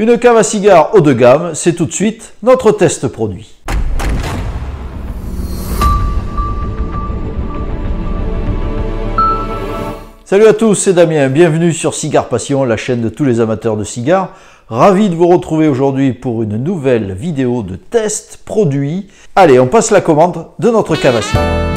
Une cave à cigares haut de gamme, c'est tout de suite notre test produit. Salut à tous, c'est Damien, bienvenue sur Cigare Passion, la chaîne de tous les amateurs de cigares. Ravi de vous retrouver aujourd'hui pour une nouvelle vidéo de test produit. Allez, on passe la commande de notre cave à cigares.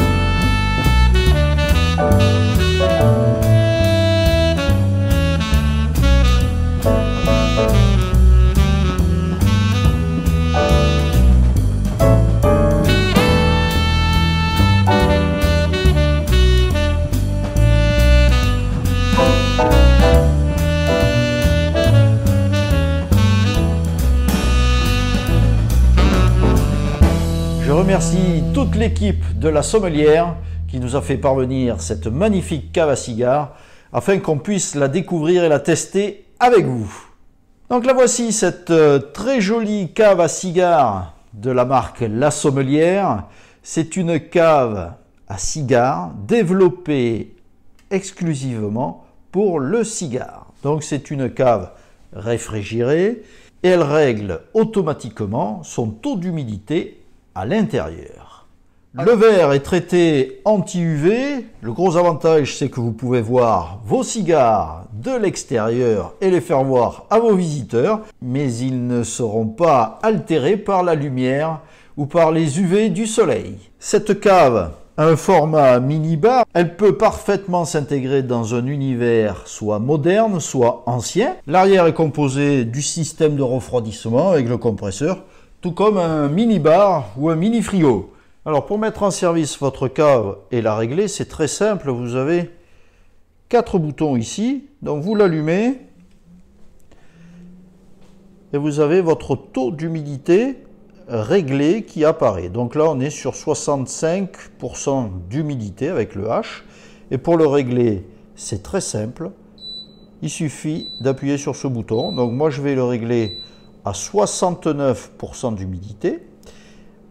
Merci toute l'équipe de la Sommelière qui nous a fait parvenir cette magnifique cave à cigares afin qu'on puisse la découvrir et la tester avec vous. Donc la voici, cette euh, très jolie cave à cigares de la marque La Sommelière. C'est une cave à cigares développée exclusivement pour le cigare. Donc c'est une cave réfrigérée et elle règle automatiquement son taux d'humidité à l'intérieur. Le verre est traité anti-UV. Le gros avantage, c'est que vous pouvez voir vos cigares de l'extérieur et les faire voir à vos visiteurs, mais ils ne seront pas altérés par la lumière ou par les UV du soleil. Cette cave un format mini-bar, elle peut parfaitement s'intégrer dans un univers soit moderne, soit ancien. L'arrière est composé du système de refroidissement avec le compresseur tout comme un mini-bar ou un mini-frigo. Alors pour mettre en service votre cave et la régler, c'est très simple, vous avez quatre boutons ici, donc vous l'allumez et vous avez votre taux d'humidité réglé qui apparaît. Donc là on est sur 65% d'humidité avec le H et pour le régler c'est très simple, il suffit d'appuyer sur ce bouton. Donc moi je vais le régler à 69% d'humidité.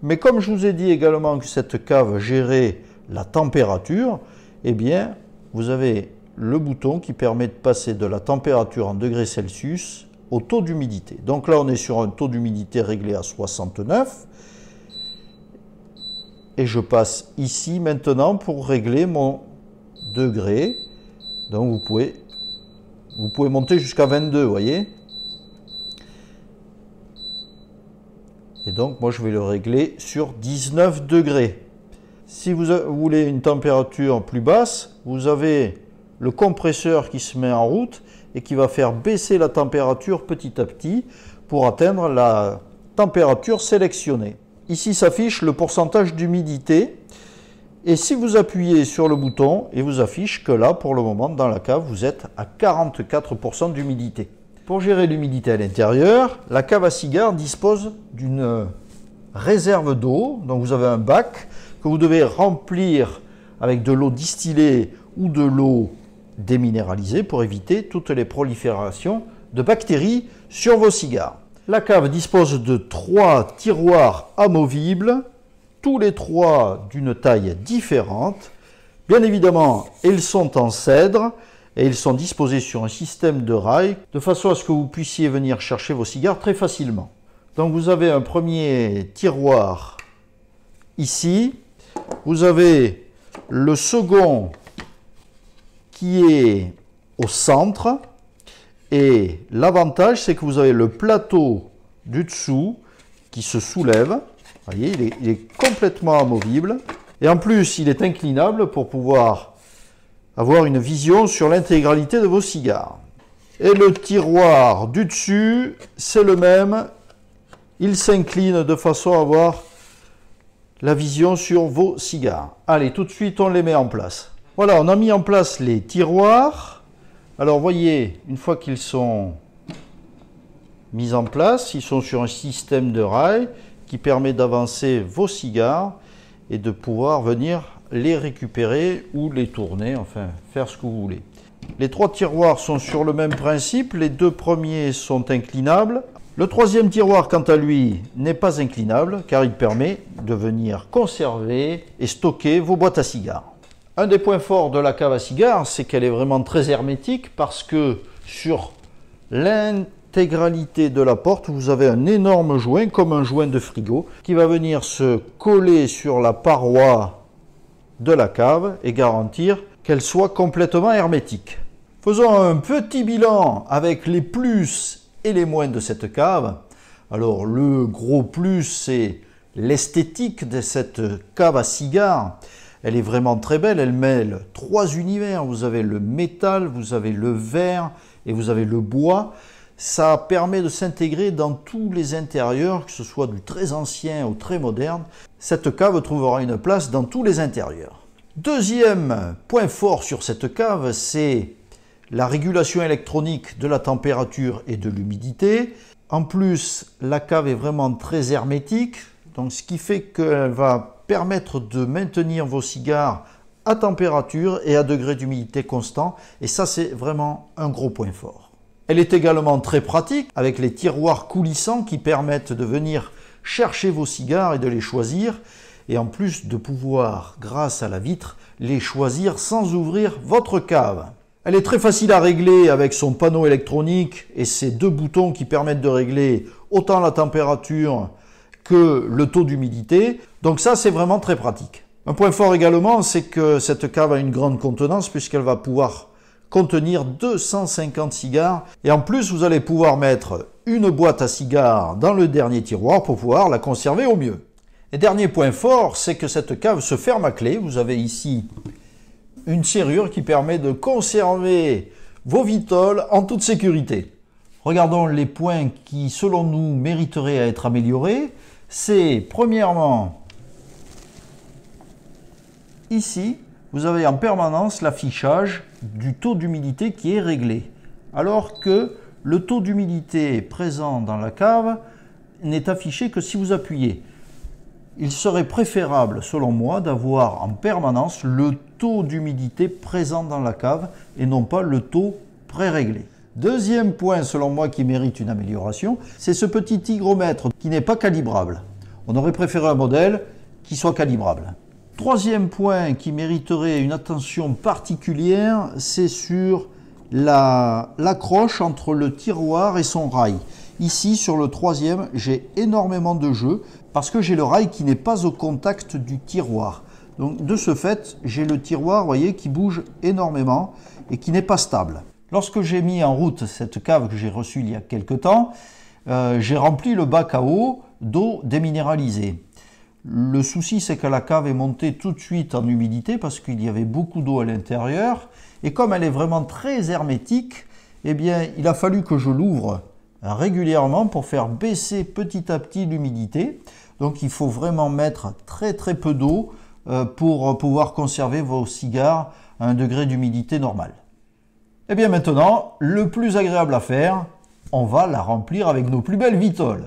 Mais comme je vous ai dit également que cette cave gérait la température, eh bien, vous avez le bouton qui permet de passer de la température en degrés Celsius au taux d'humidité. Donc là, on est sur un taux d'humidité réglé à 69. Et je passe ici maintenant pour régler mon degré. Donc vous pouvez, vous pouvez monter jusqu'à 22, voyez Et donc, moi, je vais le régler sur 19 degrés. Si vous voulez une température plus basse, vous avez le compresseur qui se met en route et qui va faire baisser la température petit à petit pour atteindre la température sélectionnée. Ici s'affiche le pourcentage d'humidité. Et si vous appuyez sur le bouton, il vous affiche que là, pour le moment, dans la cave, vous êtes à 44% d'humidité. Pour gérer l'humidité à l'intérieur, la cave à cigares dispose d'une euh, réserve d'eau. Donc vous avez un bac que vous devez remplir avec de l'eau distillée ou de l'eau déminéralisée pour éviter toutes les proliférations de bactéries sur vos cigares. La cave dispose de trois tiroirs amovibles, tous les trois d'une taille différente. Bien évidemment, ils sont en cèdre et ils sont disposés sur un système de rails de façon à ce que vous puissiez venir chercher vos cigares très facilement. Donc vous avez un premier tiroir ici, vous avez le second qui est au centre et l'avantage c'est que vous avez le plateau du dessous qui se soulève, vous voyez il est, il est complètement amovible et en plus il est inclinable pour pouvoir avoir une vision sur l'intégralité de vos cigares. Et le tiroir du dessus, c'est le même. Il s'incline de façon à avoir la vision sur vos cigares. Allez, tout de suite, on les met en place. Voilà, on a mis en place les tiroirs. Alors, voyez, une fois qu'ils sont mis en place, ils sont sur un système de rails qui permet d'avancer vos cigares et de pouvoir venir les récupérer ou les tourner, enfin faire ce que vous voulez. Les trois tiroirs sont sur le même principe, les deux premiers sont inclinables. Le troisième tiroir, quant à lui, n'est pas inclinable car il permet de venir conserver et stocker vos boîtes à cigares. Un des points forts de la cave à cigares, c'est qu'elle est vraiment très hermétique parce que sur l'intégralité de la porte, vous avez un énorme joint, comme un joint de frigo, qui va venir se coller sur la paroi de la cave et garantir qu'elle soit complètement hermétique. Faisons un petit bilan avec les plus et les moins de cette cave. Alors le gros plus c'est l'esthétique de cette cave à cigares. Elle est vraiment très belle, elle mêle trois univers. Vous avez le métal, vous avez le verre et vous avez le bois. Ça permet de s'intégrer dans tous les intérieurs, que ce soit du très ancien au très moderne. Cette cave trouvera une place dans tous les intérieurs. Deuxième point fort sur cette cave, c'est la régulation électronique de la température et de l'humidité. En plus, la cave est vraiment très hermétique, donc ce qui fait qu'elle va permettre de maintenir vos cigares à température et à degré d'humidité constant. Et ça, c'est vraiment un gros point fort. Elle est également très pratique avec les tiroirs coulissants qui permettent de venir chercher vos cigares et de les choisir et en plus de pouvoir, grâce à la vitre, les choisir sans ouvrir votre cave. Elle est très facile à régler avec son panneau électronique et ses deux boutons qui permettent de régler autant la température que le taux d'humidité. Donc ça, c'est vraiment très pratique. Un point fort également, c'est que cette cave a une grande contenance puisqu'elle va pouvoir contenir 250 cigares. Et en plus, vous allez pouvoir mettre une boîte à cigares dans le dernier tiroir pour pouvoir la conserver au mieux. Et dernier point fort, c'est que cette cave se ferme à clé. Vous avez ici une serrure qui permet de conserver vos vitoles en toute sécurité. Regardons les points qui, selon nous, mériteraient à être améliorés. C'est premièrement ici vous avez en permanence l'affichage du taux d'humidité qui est réglé, alors que le taux d'humidité présent dans la cave n'est affiché que si vous appuyez. Il serait préférable, selon moi, d'avoir en permanence le taux d'humidité présent dans la cave et non pas le taux pré-réglé. Deuxième point, selon moi, qui mérite une amélioration, c'est ce petit hygromètre qui n'est pas calibrable. On aurait préféré un modèle qui soit calibrable. Troisième point qui mériterait une attention particulière, c'est sur l'accroche entre le tiroir et son rail. Ici, sur le troisième, j'ai énormément de jeu parce que j'ai le rail qui n'est pas au contact du tiroir. Donc de ce fait, j'ai le tiroir, voyez, qui bouge énormément et qui n'est pas stable. Lorsque j'ai mis en route cette cave que j'ai reçue il y a quelques temps, euh, j'ai rempli le bac à eau d'eau déminéralisée. Le souci, c'est que la cave est montée tout de suite en humidité parce qu'il y avait beaucoup d'eau à l'intérieur. Et comme elle est vraiment très hermétique, eh bien, il a fallu que je l'ouvre régulièrement pour faire baisser petit à petit l'humidité. Donc, il faut vraiment mettre très très peu d'eau euh, pour pouvoir conserver vos cigares à un degré d'humidité normal. Et eh bien maintenant, le plus agréable à faire, on va la remplir avec nos plus belles vitoles.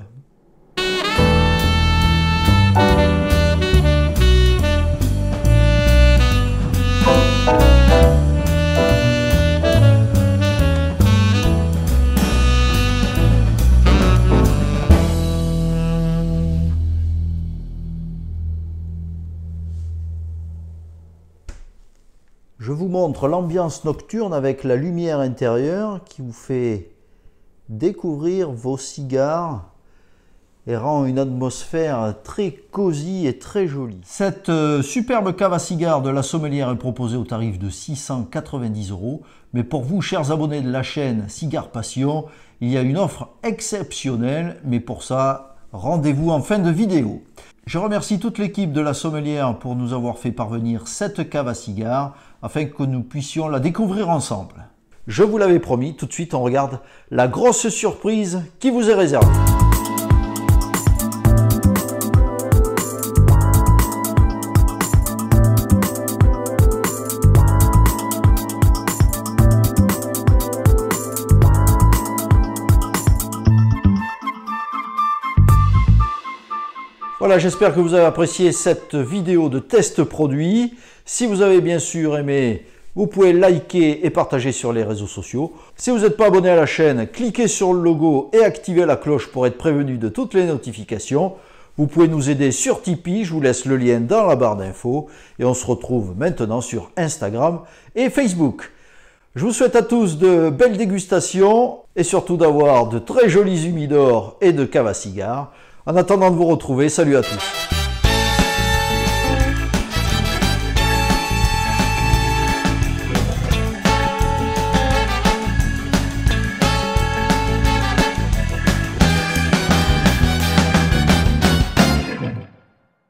Je vous montre l'ambiance nocturne avec la lumière intérieure qui vous fait découvrir vos cigares et rend une atmosphère très cosy et très jolie. Cette euh, superbe cave à cigares de la Sommelière est proposée au tarif de 690 euros, mais pour vous, chers abonnés de la chaîne Cigare Passion, il y a une offre exceptionnelle, mais pour ça, rendez-vous en fin de vidéo. Je remercie toute l'équipe de la Sommelière pour nous avoir fait parvenir cette cave à cigares afin que nous puissions la découvrir ensemble. Je vous l'avais promis, tout de suite on regarde la grosse surprise qui vous est réservée. Voilà, j'espère que vous avez apprécié cette vidéo de test produit. Si vous avez bien sûr aimé, vous pouvez liker et partager sur les réseaux sociaux. Si vous n'êtes pas abonné à la chaîne, cliquez sur le logo et activez la cloche pour être prévenu de toutes les notifications. Vous pouvez nous aider sur Tipeee, je vous laisse le lien dans la barre d'infos. Et on se retrouve maintenant sur Instagram et Facebook. Je vous souhaite à tous de belles dégustations et surtout d'avoir de très jolis humidors et de cava cigares. En attendant de vous retrouver, salut à tous.